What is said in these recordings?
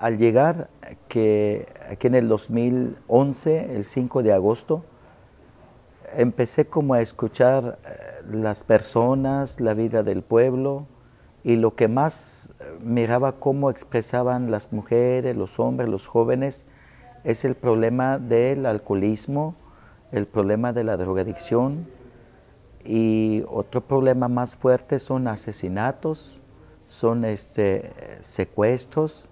Al llegar que, aquí en el 2011, el 5 de agosto, empecé como a escuchar eh, las personas, la vida del pueblo y lo que más eh, miraba cómo expresaban las mujeres, los hombres, los jóvenes, es el problema del alcoholismo, el problema de la drogadicción y otro problema más fuerte son asesinatos, son este, secuestros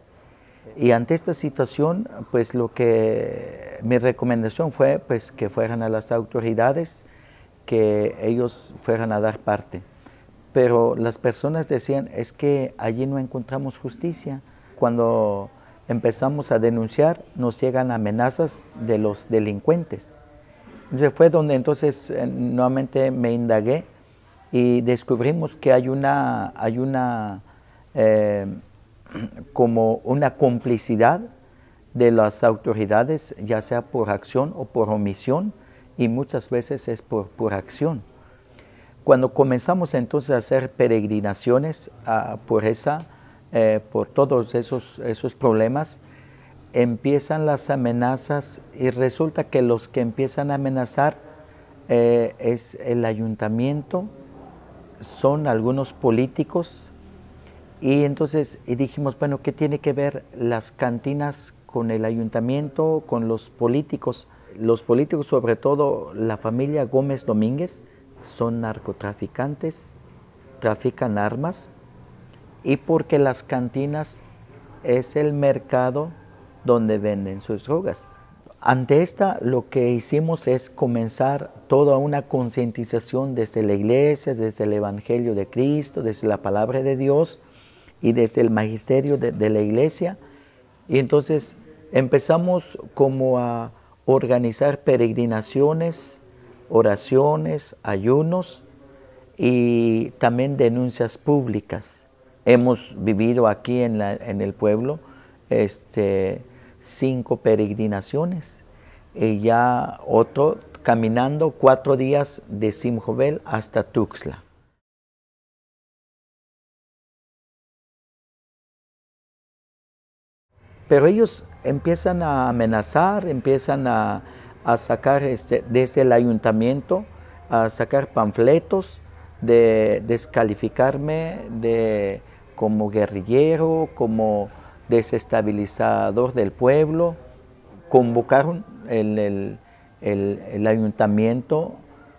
y ante esta situación, pues lo que mi recomendación fue pues que fueran a las autoridades, que ellos fueran a dar parte. Pero las personas decían, es que allí no encontramos justicia. Cuando empezamos a denunciar, nos llegan amenazas de los delincuentes. Entonces fue donde entonces eh, nuevamente me indagué y descubrimos que hay una, hay una eh, como una complicidad de las autoridades, ya sea por acción o por omisión, y muchas veces es por, acción. Cuando comenzamos entonces a hacer peregrinaciones ah, por, esa, eh, por todos esos, problemas, empiezan las amenazas y resulta que los que empiezan a amenazar eh, es el ayuntamiento, son algunos políticos, y entonces dijimos, bueno, ¿qué tiene que ver las cantinas con el ayuntamiento, con los políticos? Los políticos, sobre todo la familia Gómez Domínguez, son narcotraficantes, trafican armas y porque las cantinas es el mercado donde venden sus drogas. Ante esta lo que hicimos es comenzar toda una concientización desde la iglesia, desde el Evangelio de Cristo, desde la palabra de Dios, y desde el magisterio de, la iglesia. Y entonces empezamos como a organizar peregrinaciones, oraciones, ayunos y también denuncias públicas. Hemos vivido aquí en, en el pueblo este, cinco peregrinaciones y ya otro caminando cuatro días de Simjobel hasta Tuxtla. Pero ellos empiezan a amenazar, empiezan a, sacar este, desde el ayuntamiento, a sacar panfletos de descalificarme de, como guerrillero, como desestabilizador del pueblo. Convocaron el, ayuntamiento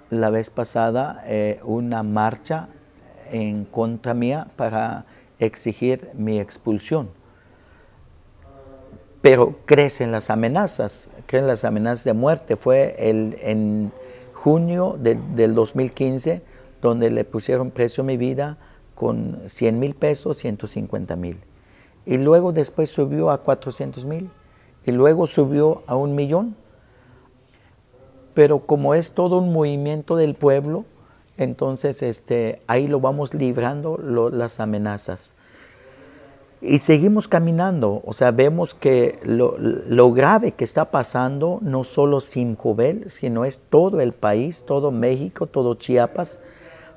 la vez pasada eh, una marcha en contra mía para exigir mi expulsión pero crecen las amenazas, crecen las amenazas de muerte. Fue el, en junio del 2015 donde le pusieron precio a mi vida con 100 mil pesos, 150 mil. Y luego después subió a 400 mil y luego subió a un millón. Pero como es todo un movimiento del pueblo, entonces este, ahí lo vamos librando las amenazas. Y seguimos caminando, o sea, vemos que lo, grave que está pasando, no solo Sinjubel, sino es todo el país, todo México, todo Chiapas,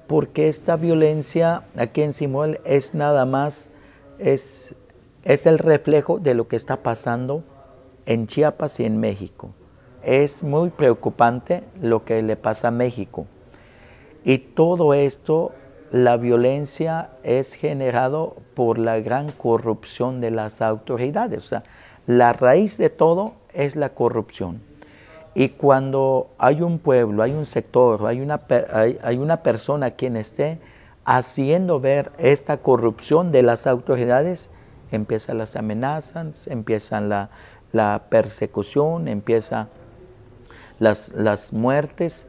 porque esta violencia aquí en Simuel es nada más, es, es el reflejo de lo que está pasando en Chiapas y en México. Es muy preocupante lo que le pasa a México. Y todo esto la violencia es generado por la gran corrupción de las autoridades. O sea, la raíz de todo es la corrupción. Y cuando hay un pueblo, hay un sector, hay una, hay, una persona quien esté haciendo ver esta corrupción de las autoridades, empiezan las amenazas, empiezan la, persecución, empiezan las muertes.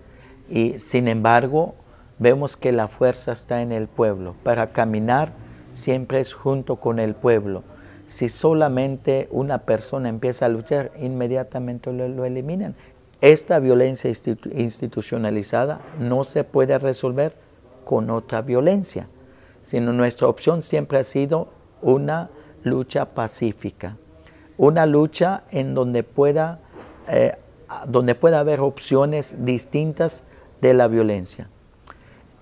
Y sin embargo, vemos que la fuerza está en el pueblo. Para caminar siempre es junto con el pueblo. Si solamente una persona empieza a luchar, inmediatamente lo, eliminan. Esta violencia institucionalizada no se puede resolver con otra violencia, sino nuestra opción siempre ha sido una lucha pacífica, una lucha en donde pueda, eh, donde pueda haber opciones distintas de la violencia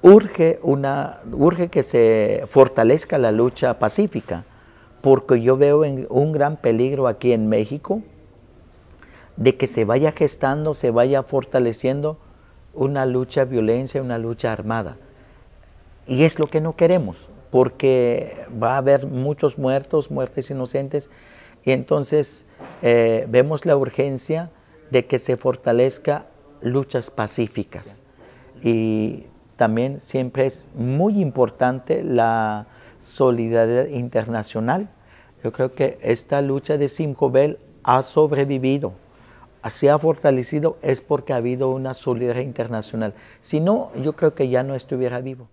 urge, una, urge que se fortalezca la lucha pacífica, porque yo veo un gran peligro aquí en México de que se vaya gestando, se vaya fortaleciendo una lucha violencia, una lucha armada. Y es lo que no queremos, porque va a haber muchos muertos, muertes inocentes, y entonces eh, vemos la urgencia de que se fortalezca luchas pacíficas. Y también siempre es muy importante la solidaridad internacional. Yo creo que esta lucha de Simcovel ha sobrevivido, se ha fortalecido, es porque ha habido una solidaridad internacional. Si no, yo creo que ya no estuviera vivo.